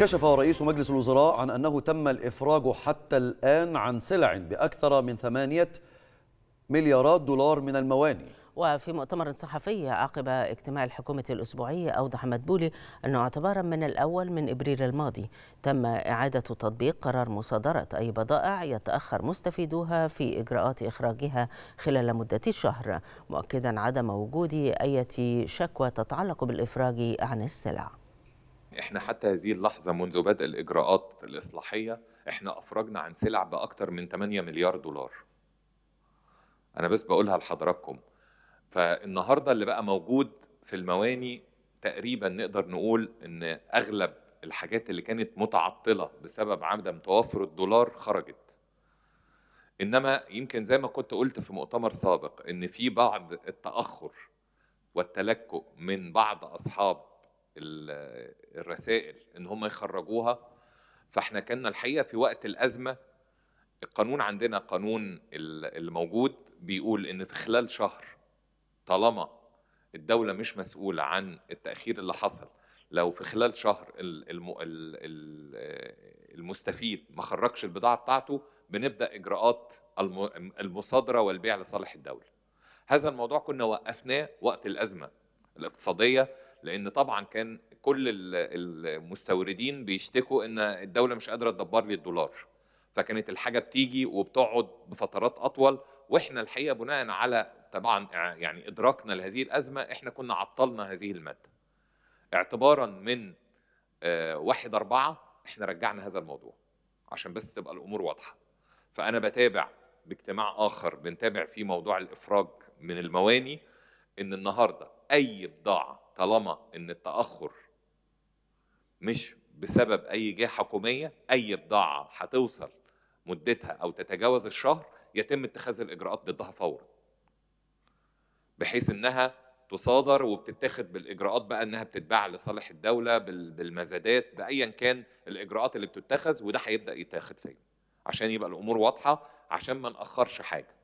كشف رئيس مجلس الوزراء عن أنه تم الإفراج حتى الآن عن سلع بأكثر من ثمانية مليارات دولار من المواني وفي مؤتمر صحفي عقب اجتماع الحكومة الأسبوعي أوضح مدبولي أنه اعتبارا من الأول من إبريل الماضي تم إعادة تطبيق قرار مصادرة أي بضائع يتأخر مستفيدوها في إجراءات إخراجها خلال مدة شهر مؤكدا عدم وجود أي شكوى تتعلق بالإفراج عن السلع احنا حتى هذه اللحظه منذ بدء الاجراءات الاصلاحيه احنا افرجنا عن سلع باكثر من 8 مليار دولار انا بس بقولها لحضراتكم فالنهارده اللي بقى موجود في المواني تقريبا نقدر نقول ان اغلب الحاجات اللي كانت متعطله بسبب عدم توافر الدولار خرجت انما يمكن زي ما كنت قلت في مؤتمر سابق ان في بعض التاخر والتلكؤ من بعض اصحاب الرسائل ان هم يخرجوها فاحنا كنا الحقيقه في وقت الازمه القانون عندنا قانون الموجود بيقول ان في خلال شهر طالما الدوله مش مسؤوله عن التاخير اللي حصل لو في خلال شهر المستفيد ما خرجش البضاعه بتاعته بنبدا اجراءات المصادره والبيع لصالح الدوله هذا الموضوع كنا وقفناه وقت الازمه الاقتصاديه لان طبعا كان كل المستوردين بيشتكوا ان الدوله مش قادره تدبر لي الدولار فكانت الحاجه بتيجي وبتقعد بفترات اطول واحنا الحقيقه بناء على طبعا يعني ادراكنا لهذه الازمه احنا كنا عطلنا هذه الماده اعتبارا من آه، واحد أربعة احنا رجعنا هذا الموضوع عشان بس تبقى الأمور واضحة فأنا بتابع باجتماع آخر بنتابع فيه موضوع الإفراج من المواني إن النهاردة أي بضاعة طالما ان التاخر مش بسبب اي جهه حكوميه اي بضاعه هتوصل مدتها او تتجاوز الشهر يتم اتخاذ الاجراءات ضدها فورا بحيث انها تصادر وبتتاخد بالاجراءات بقى انها بتتباع لصالح الدوله بالمزادات بايا كان الاجراءات اللي بتتخذ وده هيبدا يتاخد سيء عشان يبقى الامور واضحه عشان ما ناخرش حاجه